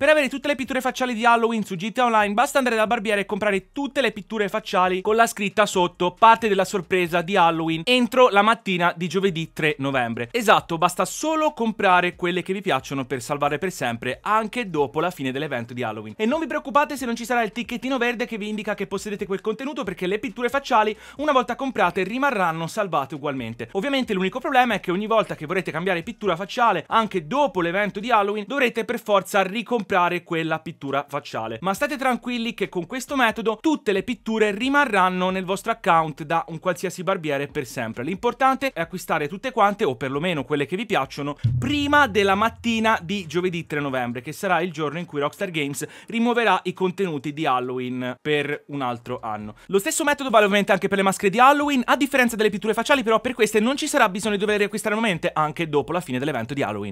Per avere tutte le pitture facciali di Halloween su GTA Online basta andare dal barbiere e comprare tutte le pitture facciali con la scritta sotto parte della sorpresa di Halloween entro la mattina di giovedì 3 novembre. Esatto, basta solo comprare quelle che vi piacciono per salvare per sempre anche dopo la fine dell'evento di Halloween. E non vi preoccupate se non ci sarà il ticchettino verde che vi indica che possedete quel contenuto perché le pitture facciali una volta comprate rimarranno salvate ugualmente. Ovviamente l'unico problema è che ogni volta che vorrete cambiare pittura facciale anche dopo l'evento di Halloween dovrete per forza ricomprare comprare quella pittura facciale. Ma state tranquilli che con questo metodo tutte le pitture rimarranno nel vostro account da un qualsiasi barbiere per sempre. L'importante è acquistare tutte quante o perlomeno quelle che vi piacciono prima della mattina di giovedì 3 novembre che sarà il giorno in cui Rockstar Games rimuoverà i contenuti di Halloween per un altro anno. Lo stesso metodo vale ovviamente anche per le maschere di Halloween, a differenza delle pitture facciali però per queste non ci sarà bisogno di dover acquistare nuovamente anche dopo la fine dell'evento di Halloween.